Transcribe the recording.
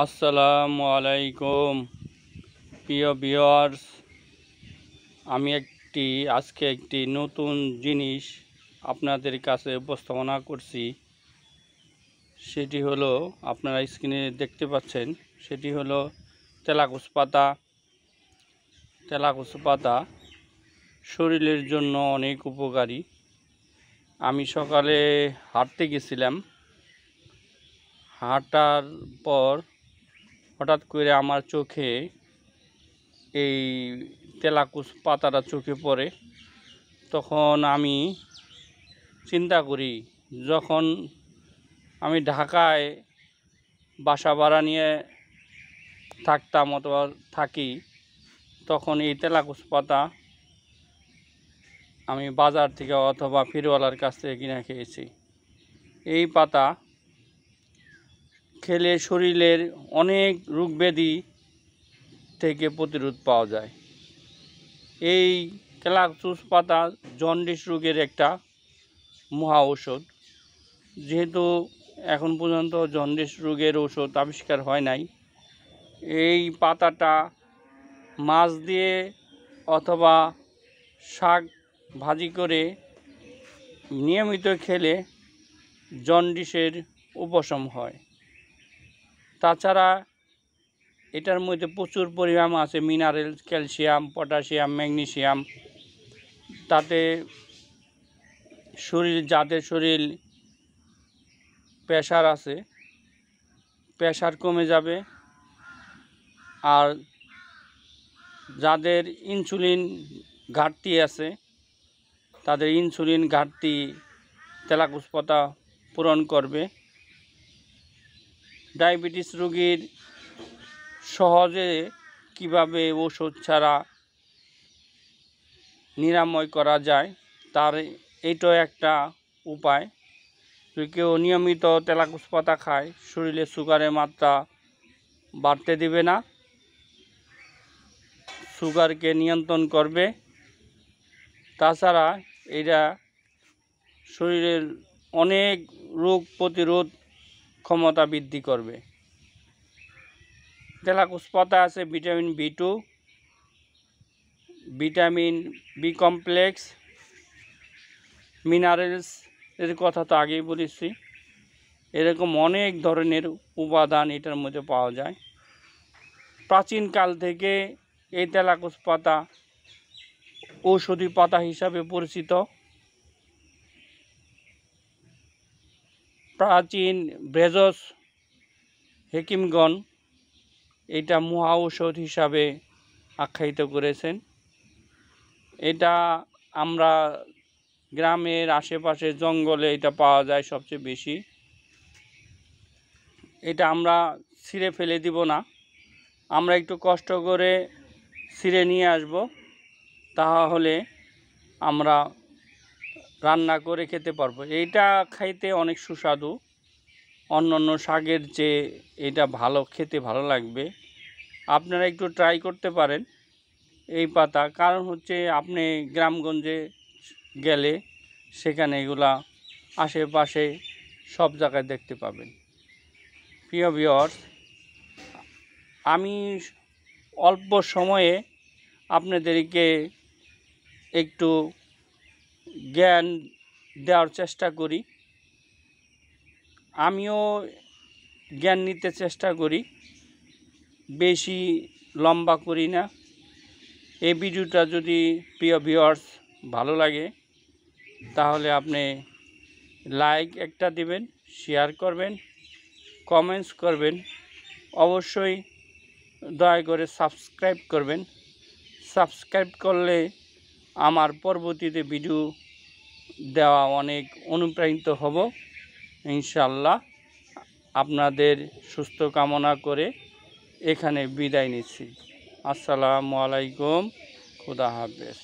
আসসালামু আলাইকুম প্রিয় বিয়ার্স আমি একটি আজকে একটি নতুন জিনিস আপনাদের কাছে উপস্থাপনা করছি সেটি হলো আপনারা স্ক্রিনে দেখতে পাচ্ছেন সেটি হলো তেলাকুচ পাতা তেলাকুচ পাতা শরীরের জন্য অনেক উপকারী আমি সকালে হাঁটতে গেছিলাম হাঁটার পর হঠাৎ করে আমার চোখে এই তেলাকুচ পাতাটা চোখে পড়ে তখন আমি চিন্তা করি যখন আমি ঢাকায় বাসা ভাড়া নিয়ে থাকতাম অথবা থাকি তখন এই তেলাকুচ পাতা আমি বাজার থেকে অথবা ফিরওয়ালার কাছ থেকে কিনে খেয়েছি এই পাতা খেলে শরীরের অনেক রোগব্যাধি থেকে প্রতিরোধ পাওয়া যায় এই ক্লাকচুস পাতা জন্ডিস রোগের একটা মহা ঔষধ যেহেতু এখন পর্যন্ত জন্ডিস রোগের ওষুধ আবিষ্কার হয় নাই এই পাতাটা মাছ দিয়ে অথবা শাক ভাজি করে নিয়মিত খেলে জন্ডিসের উপশম হয় তাছাড়া এটার মধ্যে প্রচুর পরিমাণ আছে মিনারেল ক্যালসিয়াম পটাশিয়াম ম্যাগনেশিয়াম তাতে শরীর যাদের শরীর প্রেশার আছে প্রেশার কমে যাবে আর যাদের ইনসুলিন ঘাটতি আছে তাদের ইনসুলিন ঘাটতি তেলাকুস পূরণ করবে ডায়াবেটিস রোগীর সহজে কিভাবে ওষুধ ছাড়া নিরাময় করা যায় তার এইটা একটা উপায় যদি কেউ নিয়মিত তেলাকুচ পাতা খায় শরীরে সুগারের মাত্রা বাড়তে দিবে না সুগারকে নিয়ন্ত্রণ করবে তাছাড়া এটা শরীরের অনেক রোগ প্রতিরোধ ক্ষমতা বৃদ্ধি করবে তেলাকুস পাতা আছে vitamin B two vitamin B complex minerals এর কথা তো আগেই বলেছি এরকম অনেক ধরনের উপাদান এটার মধ্যে পাওয়া যায় প্রাচীনকাল থেকে এই তেলাকুস পাতা ঔষধি পাতা হিসাবে পরিচিত প্রাচীন ব্রেজস হেকিমগণ এটা মহা ঔষধ হিসাবে আখ্যায়িত করেছেন এটা আমরা গ্রামের আশেপাশে জঙ্গলে এটা পাওয়া যায় সবচেয়ে বেশি এটা আমরা ছিঁড়ে ফেলে দিব না আমরা একটু কষ্ট করে ছিঁড়ে নিয়ে আসব তাহলে আমরা রান্না করে খেতে পারবো এইটা খাইতে অনেক সুস্বাদু অন্য অন্য শাকের যে এটা ভালো খেতে ভালো লাগবে আপনারা একটু ট্রাই করতে পারেন এই পাতা কারণ হচ্ছে আপনি গ্রামগঞ্জে গেলে সেখানে এগুলা আশেপাশে সব জায়গায় দেখতে পাবেন প্রিয় বিয়র্স আমি অল্প সময়ে আপনাদেরকে একটু জ্ঞান দেওয়ার চেষ্টা করি আমিও জ্ঞান নিতে চেষ্টা করি বেশি লম্বা করি না এই ভিডিওটা যদি প্রিয় ভিউয়ার্স ভালো লাগে তাহলে আপনি লাইক একটা দিবেন শেয়ার করবেন কমেন্টস করবেন অবশ্যই দয়া করে সাবস্ক্রাইব করবেন সাবস্ক্রাইব করলে আমার পরবর্তীতে ভিডিও দেওয়া অনেক অনুপ্রাণিত হব ইনশাল্লাহ আপনাদের সুস্থ কামনা করে এখানে বিদায় নিচ্ছি আসসালামু আলাইকুম খুদা হাফেজ